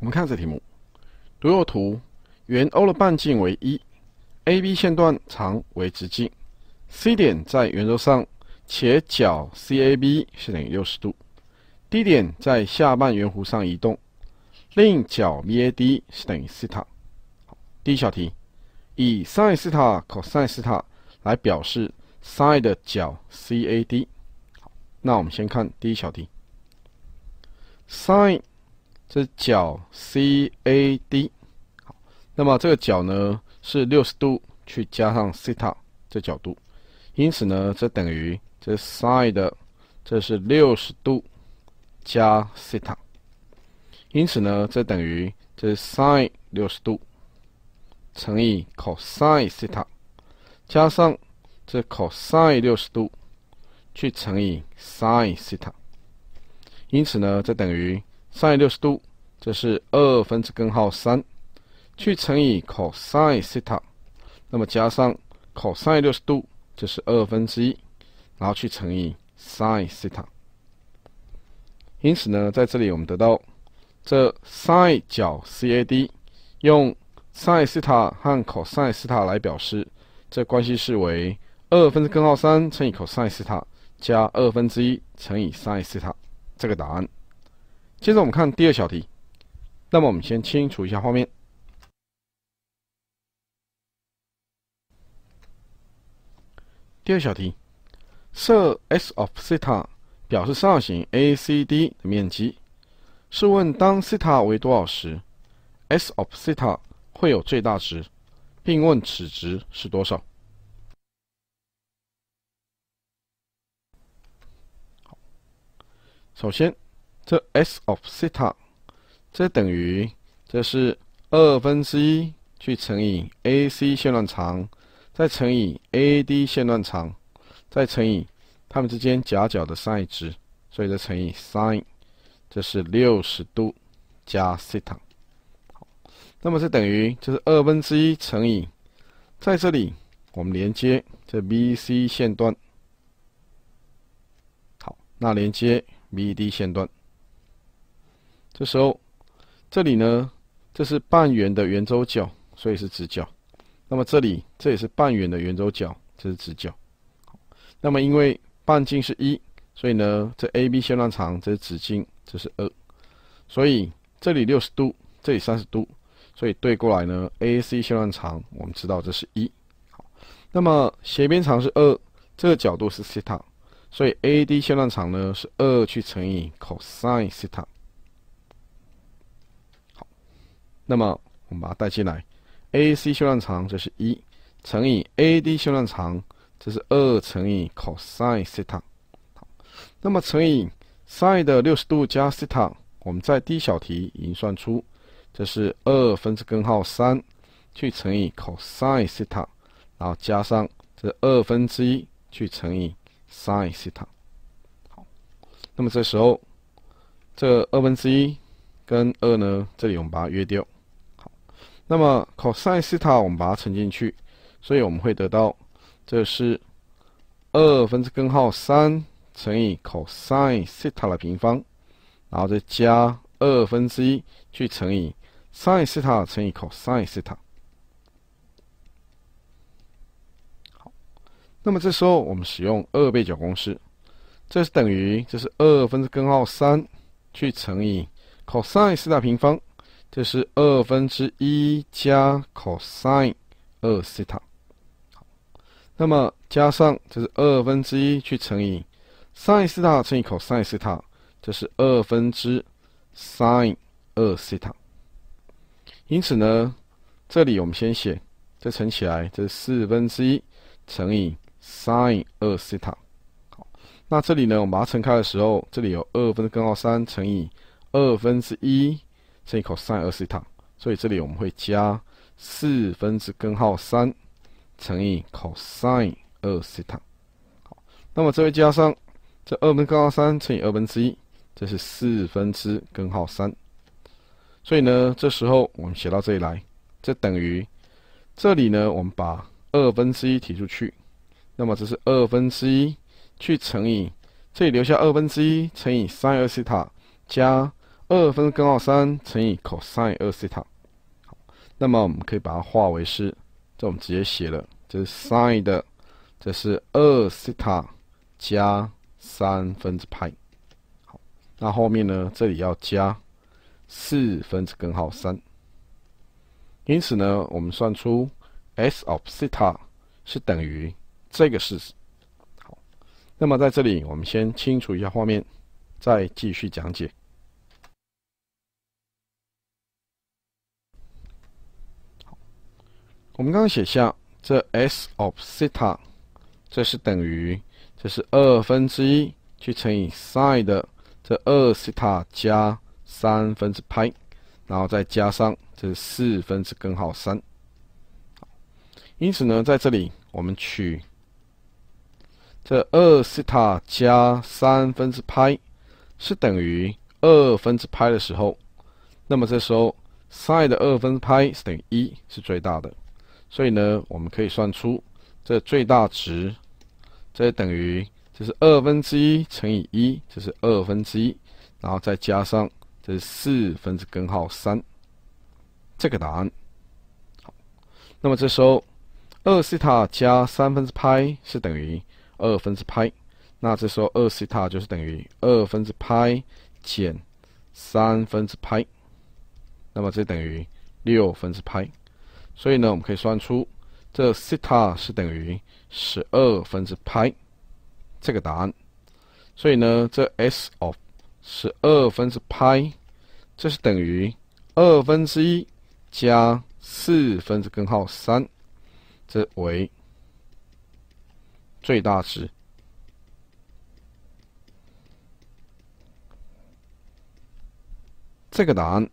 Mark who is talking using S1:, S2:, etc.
S1: 我们看这题目。如右图，圆 O 的半径为一，AB 线段长为直径，C 点在圆周上，且角 CAB 是等于六十度。D 点在下半圆弧上移动，令角 b a d 是等于西塔。第一小题，以 sin 西塔、cos 西塔来表示 sin 的角 CAD。好，那我们先看第一小题，sin。这角 C A D，好，那么这个角呢是六十度去加上西塔这角度，因此呢这等于这 sine，这是六十度加西塔，因此呢这等于这 sine 六十度乘以 cosine 西塔，加上这 cosine 六十度去乘以 sine 西塔，因此呢这等于。sin 六十度，这是二分之根号三，去乘以 cos 西塔，那么加上 cos 六十度，就是二分之一，然后去乘以 sin 西塔。因此呢，在这里我们得到这 sin 角 CAD 用 sin 西塔和 cos 西塔来表示，这关系式为二分之根号三乘以 cos 西塔加二分之一乘以 sin 西塔，这个答案。接着我们看第二小题。那么我们先清除一下画面。第二小题，设 s of theta 表示三角形 ACD 的面积。试问当 theta 为多少时，s of theta 会有最大值，并问此值是多少？首先。这 s of theta，这等于这是二分之一去乘以 AC 线段长，再乘以 AD 线段长，再乘以它们之间夹角的 sin 值，所以再乘以 sin，这是六十度加 theta。那么这等于这是二分之一乘以，在这里我们连接这 BC 线段，好，那连接 BD 线段。这时候，这里呢，这是半圆的圆周角，所以是直角。那么这里这也是半圆的圆周角，这是直角。那么因为半径是一，所以呢，这 AB 线段长这是直径，这是二。所以这里六十度，这里三十度，所以对过来呢，AC 线段长我们知道这是一。好，那么斜边长是二，这个角度是西塔，所以 AD 线段长呢是二去乘以 cosine 西塔。那么我们把它带进来，AC 修量长这是一乘以 AD 修量长这是2乘以 cosine 西塔，好，那么乘以 sin 的60度加西塔，我们在第一小题已经算出，这是二分之根号三去乘以 cosine 西塔，然后加上这二分之一去乘以 sin 西塔，好，那么这时候这二分之一跟二呢，这里我们把它约掉。那么 cosine 西塔，我们把它乘进去，所以我们会得到，这是二分之根号三乘以 cosine 西塔的平方，然后再加二分之一去乘以 sin 西塔乘以 cosine 西塔。好，那么这时候我们使用二倍角公式，这是等于这是二分之根号三去乘以 cosine 西塔平方。这是二分之一加 cosine 二西塔，那么加上这是二分之一去乘以 sin 西塔乘以 cosine 西塔，这是二分之 sin 二西塔。因此呢，这里我们先写，再乘起来这是四分之一乘以 sin 二西塔，好，那这里呢，我们把它乘开的时候，这里有二分之根号三乘以二分之一。乘以 cos 二西塔，所以这里我们会加四分之根号三乘以 cos 二西塔。好，那么这位加上这二分根号三乘以二分之一，这是四分之根号三。所以呢，这时候我们写到这里来，这等于这里呢，我们把二分之一提出去，那么这是二分之一去乘以这里留下二分之一乘以 sin 二西塔加。二分之根号三乘以 cosine 二西塔，好，那么我们可以把它化为是，这我们直接写了，这是 sine 的，这是二西塔加三分之派，好，那后面呢，这里要加四分之根号三。因此呢，我们算出 s of 西塔是等于这个式子。好，那么在这里我们先清除一下画面，再继续讲解。我们刚刚写下这 s of theta，这是等于这是二分之一去乘以 sin 的这二西塔加三分之派，然后再加上这四分之根号三。因此呢，在这里我们取这二西塔加三分之派是等于二分之派的时候，那么这时候 sin 的二分之派是等于一，是最大的。所以呢，我们可以算出这最大值，这等于这是二分之一乘以一，这是二分之一，然后再加上这是四分之根号三，这个答案。好，那么这时候二西塔加三分之派是等于二分之派，那这时候二西塔就是等于二分之派减三分之派，那么这等于六分之派。所以呢，我们可以算出这西塔是等于十二分之派，这个答案。所以呢，这 S of 十二分之派，这是等于二分之一加四分之根号三，这为最大值，这个答案。